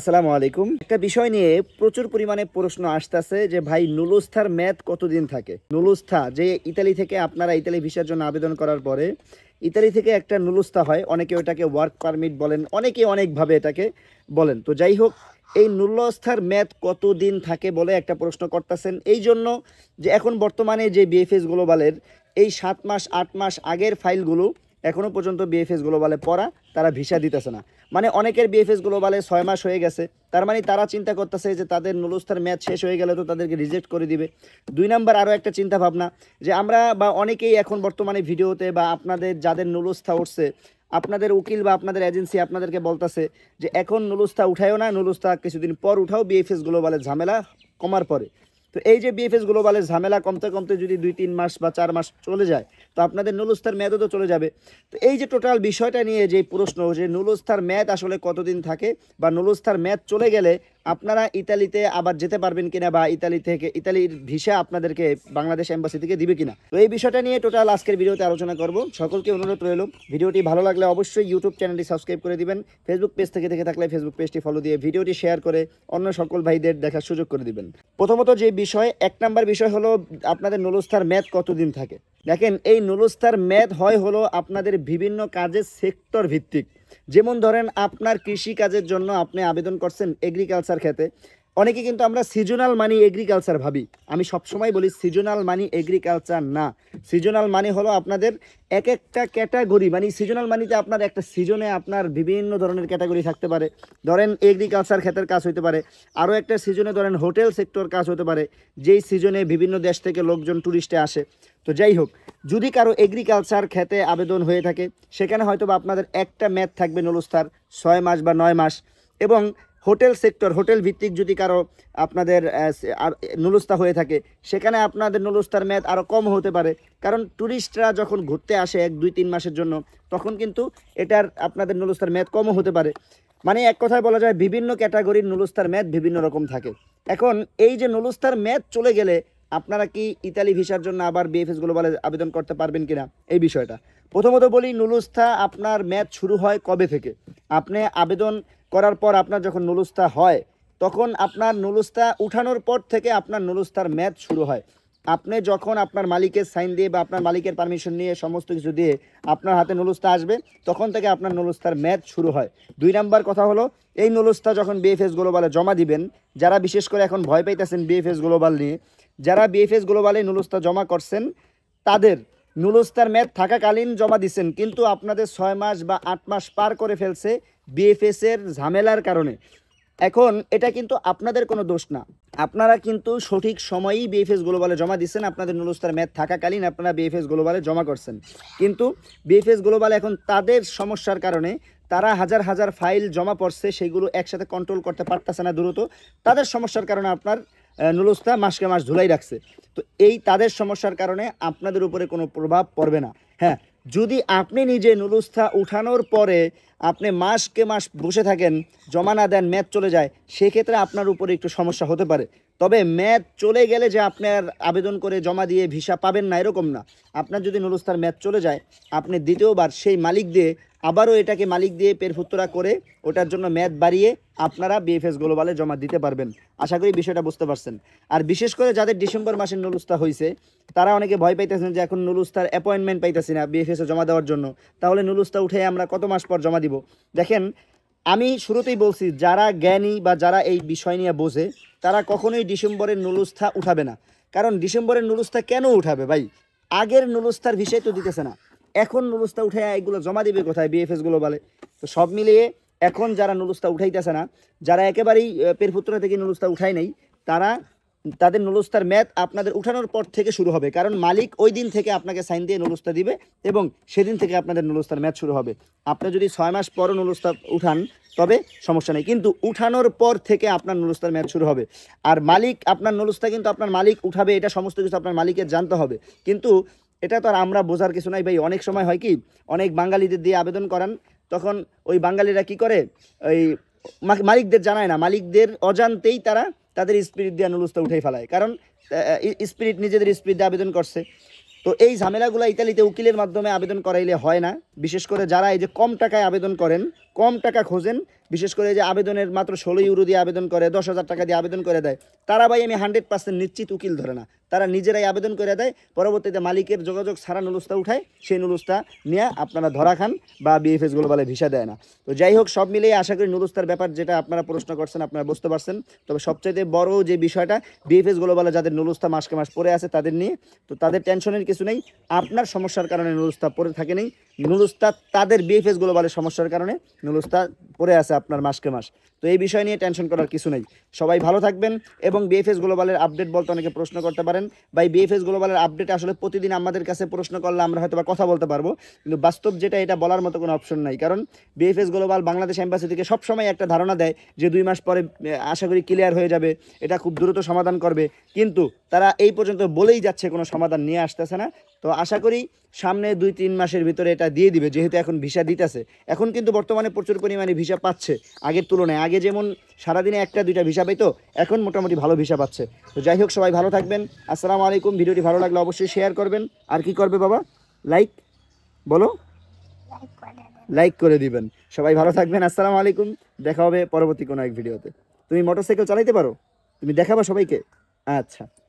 আসসালামু আলাইকুম একটা বিষয় নিয়ে প্রচুর পরিমাণে প্রশ্ন আসতেছে যে ভাই নুলুস্থার ম্যাথ কতদিন থাকে নুলুস্থা যে ইতালি থেকে আপনারা ইতালি ভিসার জন্য আবেদন করার পরে ইতালি থেকে একটা নুলুস্থা হয় অনেকে ওটাকে ওয়ার্ক পারমিট বলেন অনেকে অনেকভাবে এটাকে বলেন তো যাই হোক এই নুলস্থার ম্যাথ কতদিন থাকে বলে একটা প্রশ্ন করতেছেন এই জন্য যে এখন বর্তমানে যে বিএফএস গ্লোবালের এই সাত মাস আট মাস আগের ফাইলগুলো এখনও পর্যন্ত বিএফএস গ্লোবালে পড়া তারা ভিসা দিতেছে না মানে অনেকের বিএফএস গ্লোবালে ছয় মাস হয়ে গেছে তার মানে তারা চিন্তা করতেছে যে তাদের নুলুস্তার ম্যাচ শেষ হয়ে গেলে তো তাদেরকে রিজেক্ট করে দিবে দুই নাম্বার আরও একটা চিন্তা ভাবনা যে আমরা বা অনেকেই এখন বর্তমানে ভিডিওতে বা আপনাদের যাদের নুলুস্থা উঠছে আপনাদের উকিল বা আপনাদের এজেন্সি আপনাদেরকে বলতেছে যে এখন নুলুস্থা উঠায়ও না নুলুস্থা কিছুদিন পর উঠাও বিএফএস গ্লোবালের ঝামেলা কমার পরে তো এই যে বিএফএস গ্লোবালের ঝামেলা কমতে কমতে যদি দুই তিন মাস বা চার মাস চলে যায় তো আপনাদের নুলস্তার মেয়াদও তো চলে যাবে তো এই যে টোটাল বিষয়টা নিয়ে যে প্রশ্ন যে নুলস্তার ম্যাদ আসলে কতদিন থাকে বা নুলস্তার ম্যাদ চলে গেলে আপনারা ইতালিতে আবার যেতে পারবেন কিনা বা ইতালি থেকে ইতালির ভিসা আপনাদেরকে বাংলাদেশ এম্বাসি থেকে দিবে কিনা তো এই বিষয়টা নিয়ে টোটাল আজকের ভিডিওতে আলোচনা করব সকলকে অনুরোধ রইল ভিডিওটি ভালো লাগলে অবশ্যই ইউটিউব চ্যানেলটি সাবস্ক্রাইব করে দিবেন ফেসবুক পেজ থেকে দেখে থাকলে ফেসবুক পেজটি ফলো দিয়ে ভিডিওটি শেয়ার করে অন্য সকল ভাইদের দেখার সুযোগ করে দিবেন প্রথমত যে বিষয় এক নাম্বার বিষয় হলো আপনাদের নলস্থার ম্যাথ কতদিন থাকে দেখেন এই নুলস্তার ম্যাথ হয় হলো আপনাদের বিভিন্ন কাজের সেক্টর ভিত্তিক যেমন ধরেন আপনার কৃষি কাজের জন্য আপনি আবেদন করছেন এগ্রিকালচার খেতে অনেকে কিন্তু আমরা সিজনাল মানি এগ্রিকালচার ভাবি আমি সবসময় বলি সিজনাল মানি এগ্রিকালচার না সিজনাল মানি হলো আপনাদের এক একটা ক্যাটাগরি মানে সিজনাল মানিতে আপনার একটা সিজনে আপনার বিভিন্ন ধরনের ক্যাটাগরি থাকতে পারে ধরেন এগ্রিকালচার ক্ষেতের কাজ হতে পারে আরও একটা সিজনে ধরেন হোটেল সেক্টর কাজ হতে পারে যেই সিজনে বিভিন্ন দেশ থেকে লোকজন ট্যুরিস্টে আসে তো যাই হোক যদি কারো এগ্রিকালচার খেতে আবেদন হয়ে থাকে সেখানে হয়তো বা আপনাদের একটা ম্যাথ থাকবে নলস্তার ছয় মাস বা নয় মাস এবং হোটেল সেক্টর হোটেল ভিত্তিক যদি কারো আপনাদের নুলুস্তা হয়ে থাকে সেখানে আপনাদের নুলুস্তার ম্যাথ আরও কম হতে পারে কারণ ট্যুরিস্টরা যখন ঘুরতে আসে এক দুই তিন মাসের জন্য তখন কিন্তু এটার আপনাদের নুলুস্তার ম্যাথ কমও হতে পারে মানে এক কথায় বলা যায় বিভিন্ন ক্যাটাগরির নুলুস্তার ম্যাথ বিভিন্ন রকম থাকে এখন এই যে নুলুস্তার ম্যাথ চলে গেলে আপনারা কি ইতালি ভিসার জন্য আবার বিএফএস গ্লোবালে আবেদন করতে পারবেন কিনা এই বিষয়টা প্রথমত বলি নুলুস্থা আপনার ম্যাচ শুরু হয় কবে থেকে আপনি আবেদন করার পর আপনার যখন নুলুস্থা হয় তখন আপনার নুলুস্থা উঠানোর পর থেকে আপনার নুলুস্তার ম্যাচ শুরু হয় আপনি যখন আপনার মালিকের সাইন দিয়ে বা আপনার মালিকের পারমিশন নিয়ে সমস্ত কিছু দিয়ে আপনার হাতে নলুস্তা আসবে তখন থেকে আপনার নলুস্তার ম্যাচ শুরু হয় দুই নাম্বার কথা হলো এই নলুস্তা যখন বিএফএস গ্লোবালে জমা দিবেন যারা বিশেষ করে এখন ভয় পাইতেছেন বিএফএস গ্লোবাল নিয়ে যারা বিএফএস গ্লোবালে নলুস্তা জমা করছেন তাদের নুলস্তার ম্যাথ থাকাকালীন জমা দিচ্ছেন কিন্তু আপনাদের ছয় মাস বা আট মাস পার করে ফেলছে বিএফএসের ঝামেলার কারণে এখন এটা কিন্তু আপনাদের কোনো দোষ না আপনারা কিন্তু সঠিক সময়েই বিএফএস গ্লোবালে জমা দিচ্ছেন আপনাদের নুলুস্তার ম্যাথ থাকাকালীন আপনারা বিএফএস গ্লোবালে জমা করছেন কিন্তু বিএফএস গ্লোবালে এখন তাদের সমস্যার কারণে তারা হাজার হাজার ফাইল জমা পড়ছে সেগুলো একসাথে কন্ট্রোল করতে পারতেছে না দ্রুত তাদের সমস্যার কারণে আপনার নুলুস্তা মাসকে মাস ধুলাই রাখছে তো এই তাদের সমস্যার কারণে আপনাদের উপরে কোনো প্রভাব পড়বে না হ্যাঁ যদি আপনি নিজে নুরুস্থা উঠানোর পরে আপনি মাসকে মাস বসে থাকেন জমা না দেন ম্যাচ চলে যায় সেক্ষেত্রে আপনার উপরে একটু সমস্যা হতে পারে তবে ম্যাচ চলে গেলে যে আপনার আবেদন করে জমা দিয়ে ভিসা পাবেন না এরকম না আপনার যদি নুরুস্থার ম্যাচ চলে যায় আপনি দ্বিতীয়বার সেই মালিক দিয়ে আবারও এটাকে মালিক দিয়ে পেরফুত্তরা করে ওটার জন্য ম্যাদ বাড়িয়ে আপনারা বিএফএস গ্লোবালে জমা দিতে পারবেন আশা করি বিষয়টা বুঝতে পারছেন আর বিশেষ করে যাদের ডিসেম্বর মাসের নুলুস্তা হয়েছে তারা অনেকে ভয় পাইতেছেন যে এখন নুলুস্তার অ্যাপয়েন্টমেন্ট পাইতেছি না বিএফএসে জমা দেওয়ার জন্য তাহলে নুলুস্তা উঠে আমরা কত মাস পর জমা দিব দেখেন আমি শুরুতেই বলছি যারা জ্ঞানী বা যারা এই বিষয় নিয়ে বোঝে তারা কখনোই ডিসেম্বরের নুলুস্থা উঠাবে না কারণ ডিসেম্বরের নুলুস্থা কেন উঠাবে ভাই আগের নুলুস্তার ভিসাই তো দিতেছে না এখন নুরুস্তা উঠে এইগুলো জমা দিবে কোথায় গুলো বলে তো সব মিলিয়ে এখন যারা নুরুস্তা উঠাইতেছে না যারা একেবারেই পেরপুত্রা থেকে নুরুস্তা উঠাই নাই তারা তাদের নুলুস্তার ম্যাথ আপনাদের উঠানোর পর থেকে শুরু হবে কারণ মালিক ওই দিন থেকে আপনাকে সাইন দিয়ে নুলুস্তা দিবে এবং সেদিন থেকে আপনাদের নুরুস্তার ম্যাথ শুরু হবে আপনি যদি ছয় মাস পরও নুলুস্তা উঠান তবে সমস্যা নেই কিন্তু উঠানোর পর থেকে আপনার নুলুস্তার ম্যাচ শুরু হবে আর মালিক আপনার নুলুস্তা কিন্তু আপনার মালিক উঠাবে এটা সমস্ত কিছু আপনার মালিকের জানতে হবে কিন্তু এটা তো আর আমরা বোঝার কিছু নাই ভাই অনেক সময় হয় কি অনেক বাঙালিদের দিয়ে আবেদন করান তখন ওই বাঙালিরা কি করে ওই মালিকদের জানায় না মালিকদের অজান্তেই তারা তাদের স্পিরিট দিয়ে নুলুস্তা উঠেই ফেলায় কারণ স্পিরিট নিজেদের স্পিরিট দিয়ে আবেদন করছে তো এই ঝামেলাগুলো ইতালিতে উকিলের মাধ্যমে আবেদন করাইলে হয় না বিশেষ করে যারা এই যে কম টাকায় আবেদন করেন কম টাকা খোঁজেন বিশেষ করে যে আবেদনের মাত্র ষোলো ইউরো দিয়ে আবেদন করে দশ হাজার টাকা দিয়ে আবেদন করে দেয় তারা ভাই আমি হান্ড্রেড পার্সেন্ট নিশ্চিত উকিল ধরে না তারা নিজেরাই আবেদন করে দেয় পরবর্তীতে মালিকের যোগাযোগ সারা নুলুস্তা উঠায় সেই নুলুস্তা নিয়ে আপনারা ধরা খান বা বিএফএস গ্লোবালে ভিসা দেয় না তো যাই হোক সব মিলিয়ে আশা করি নুরুস্তার ব্যাপার যেটা আপনারা প্রশ্ন করছেন আপনারা বুঝতে পারছেন তবে সবচেয়ে বড় যে বিষয়টা বিএফএস গ্লোবালে যাদের নুলুস্তা মাসকে মাস পরে আছে তাদের নিয়ে তো তাদের টেনশনের কিছু নেই আপনার সমস্যার কারণে নুরুস্তা পরে থাকে নেই নুরুস্তা তাদের বিএফএস গ্লোবালের সমস্যার কারণে নুলুস্তা পরে আছে আপনার মাসকে মাস তো এই বিষয় নিয়ে টেনশন করার কিছু নেই সবাই ভালো থাকবেন এবং বিএফএস গ্লোবালের আপডেট বলতে অনেকে প্রশ্ন করতে পারেন বা এই বিএফএস গ্লোবালের আপডেট আসলে প্রতিদিন আমাদের কাছে প্রশ্ন করলে আমরা হয়তো বা কথা বলতে পারবো কিন্তু বাস্তব যেটা এটা বলার মতো কোনো অপশন নাই কারণ বিএফএস গ্লোবাল বাংলাদেশ অ্যাম্বাসি থেকে সবসময় একটা ধারণা দেয় যে দুই মাস পরে আশা করি ক্লিয়ার হয়ে যাবে এটা খুব দ্রুত সমাধান করবে কিন্তু তারা এই পর্যন্ত বলেই যাচ্ছে কোনো সমাধান নিয়ে আসতেছে না তো আশা করি সামনে দুই তিন মাসের ভিতরে এটা দিয়ে দিবে যেহেতু এখন ভিসা দিতেছে এখন কিন্তু বর্তমানে প্রচুর পরিমাণে ভিসা পাচ্ছে আগের তুলনায় আগে যেমন সারাদিনে একটা দুইটা ভিসা পেতো এখন মোটামুটি ভালো ভিসা পাচ্ছে তো যাই হোক সবাই ভালো থাকবেন আসসালামু আলাইকুম ভিডিওটি ভালো লাগলে অবশ্যই শেয়ার করবেন আর কি করবে বাবা লাইক বলো লাইক করে দিবেন সবাই ভালো থাকবেন আসসালামু আলাইকুম দেখা হবে পরবর্তী কোনো এক ভিডিওতে তুমি মোটরসাইকেল চালাইতে পারো তুমি দেখাবা সবাইকে আচ্ছা